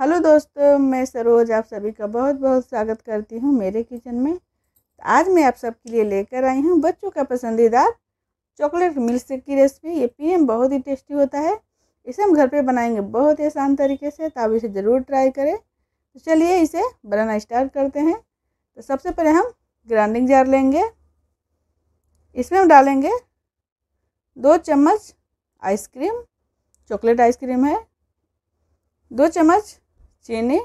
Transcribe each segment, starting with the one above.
hello दोस्तों मैं सरोज आप सभी का बहुत बहुत स्वागत करती हूँ मेरे किचन में आज मैं आप सबके लिए लेकर आई हूँ बच्चों का पसंदीदार चॉकलेट मिल्क शेक की रेसिपी ये पीएम बहुत ही टेस्टी होता है इसे हम घर पे बनाएंगे बहुत ही आसान तरीके से तो आप इसे ज़रूर ट्राई करें तो चलिए इसे बनाना स्टार्ट करते हैं तो सबसे पहले हम ग्राइंडिंग जार लेंगे इसमें हम डालेंगे दो चम्मच आइसक्रीम चॉकलेट आइसक्रीम है दो चम्मच चीनी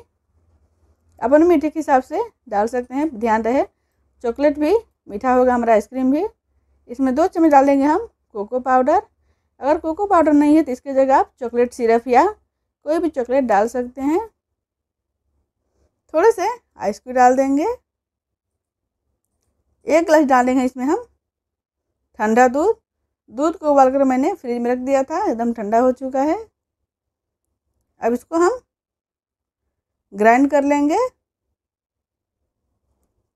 अपन मीठे के हिसाब से डाल सकते हैं ध्यान रहे चॉकलेट भी मीठा होगा हमारा आइसक्रीम भी इसमें दो चम्मच डाल देंगे हम कोको पाउडर अगर कोको पाउडर नहीं है तो इसकी जगह आप चॉकलेट सिरप या कोई भी चॉकलेट डाल सकते हैं थोड़े से आइसक्रीम डाल देंगे एक ग्लास डालेंगे इसमें हम ठंडा दूध दूध को उबाल कर मैंने फ्रिज में रख दिया था एकदम ठंडा हो चुका है अब इसको हम ग्राइंड कर लेंगे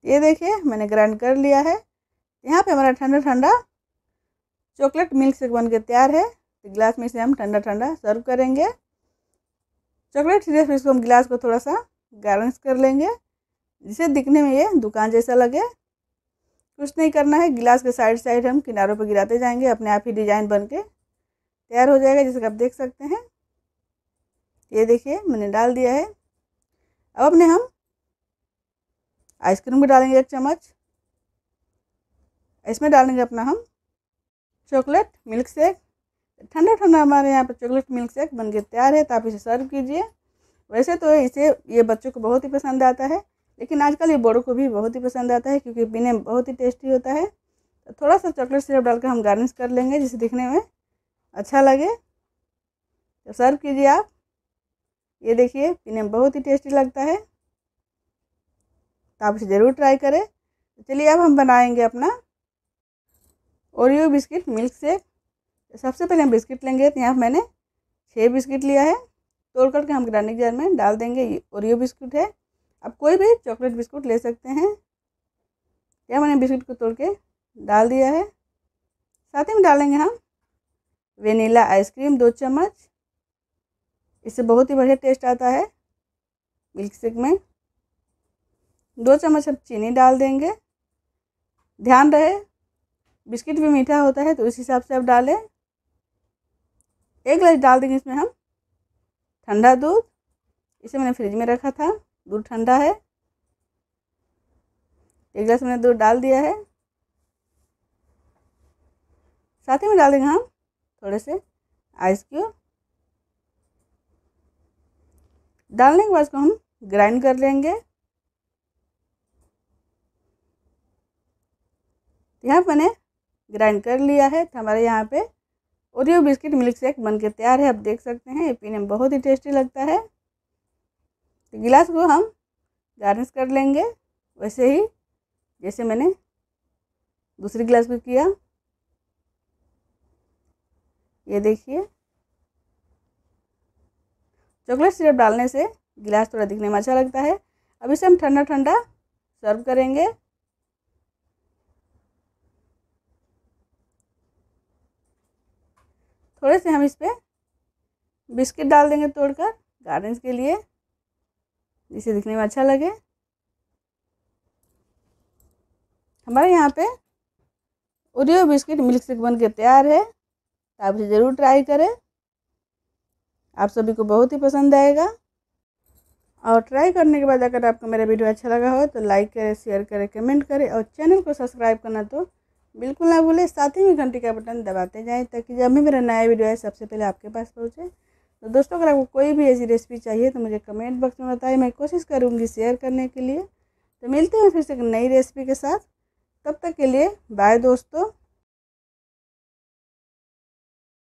ये देखिए मैंने ग्राइंड कर लिया है यहाँ पे हमारा ठंडा ठंडा चॉकलेट मिल्क शेक बन के तैयार है तो गिलास में इसे हम ठंडा ठंडा सर्व करेंगे चॉकलेट फिर इसको हम गिलास को थोड़ा सा गार्निश कर लेंगे जिसे दिखने में ये दुकान जैसा लगे कुछ नहीं करना है गिलास के साइड साइड हम किनारों पर गिराते जाएंगे अपने आप ही डिजाइन बन के तैयार हो जाएगा जैसे आप देख सकते हैं ये देखिए मैंने डाल दिया है अब अपने हम आइसक्रीम भी डालेंगे एक चम्मच इसमें डालेंगे अपना हम चॉकलेट मिल्क शेक ठंडा ठंडा हमारे यहाँ पर चॉकलेट मिल्क शेक बन के तैयार है तो आप इसे सर्व कीजिए वैसे तो इसे ये बच्चों को बहुत ही पसंद आता है लेकिन आजकल ये बड़ों को भी बहुत ही पसंद आता है क्योंकि पीने में बहुत ही टेस्टी होता है तो थोड़ा सा चॉकलेट सिरप डालकर हम गार्निश कर लेंगे जिसे दिखने में अच्छा लगे तो सर्व कीजिए आप ये देखिए पीने में बहुत ही टेस्टी लगता है तो आप इसे ज़रूर ट्राई करें तो चलिए अब हम बनाएंगे अपना ओरियो बिस्किट मिल्क शेक सबसे पहले हम बिस्किट लेंगे तो यहाँ मैंने छः बिस्किट लिया है तोड़ करके हम ग्राइंडिंग जार में डाल देंगे ये ओरियो बिस्किट है आप कोई भी चॉकलेट बिस्कुट ले सकते हैं यह मैंने बिस्किट को तोड़ के डाल दिया है साथ ही में डालेंगे हम वेनीला आइसक्रीम दो चम्मच इससे बहुत ही बढ़िया टेस्ट आता है मिल्क शेक में दो चम्मच हम चीनी डाल देंगे ध्यान रहे बिस्किट भी मीठा होता है तो उस हिसाब से आप डालें एक गिलास डाल देंगे इसमें हम ठंडा दूध इसे मैंने फ्रिज में रखा था दूध ठंडा है एक गिलास मैंने दूध डाल दिया है साथ ही में डाल देंगे हम थोड़े से आइस क्यूब डालने के बाद हम ग्राइंड कर लेंगे यहाँ मैंने ग्राइंड कर लिया है तो हमारे यहाँ पे ओरियो बिस्किट मिल्क शेक बन के तैयार है आप देख सकते हैं ये पीने में बहुत ही टेस्टी लगता है तो गिलास को हम गार्निश कर लेंगे वैसे ही जैसे मैंने दूसरी गिलास को किया ये देखिए चॉकलेट सिरप डालने से गिलास थोड़ा दिखने में अच्छा लगता है अब इसे हम ठंडा ठंडा सर्व करेंगे थोड़े से हम इस पर बिस्किट डाल देंगे तोड़कर गार्डन के लिए जिसे दिखने में अच्छा लगे हमारे यहाँ पे ओरियो बिस्किट मिल्क शेक बन के तैयार है आप इसे ज़रूर ट्राई करें आप सभी को बहुत ही पसंद आएगा और ट्राई करने के बाद अगर आपको मेरा वीडियो अच्छा लगा हो तो लाइक करें शेयर करें कमेंट करें और चैनल को सब्सक्राइब करना तो बिल्कुल ना भूलें साथ ही में घंटी का बटन दबाते जाएं ताकि जब भी मेरा नया वीडियो आए सबसे पहले आपके पास पहुँचे तो दोस्तों अगर आपको कोई भी ऐसी रेसिपी चाहिए तो मुझे कमेंट बॉक्स में बताएं मैं कोशिश करूँगी शेयर करने के लिए तो मिलते हैं फिर से एक नई रेसिपी के साथ तब तक के लिए बाय दोस्तों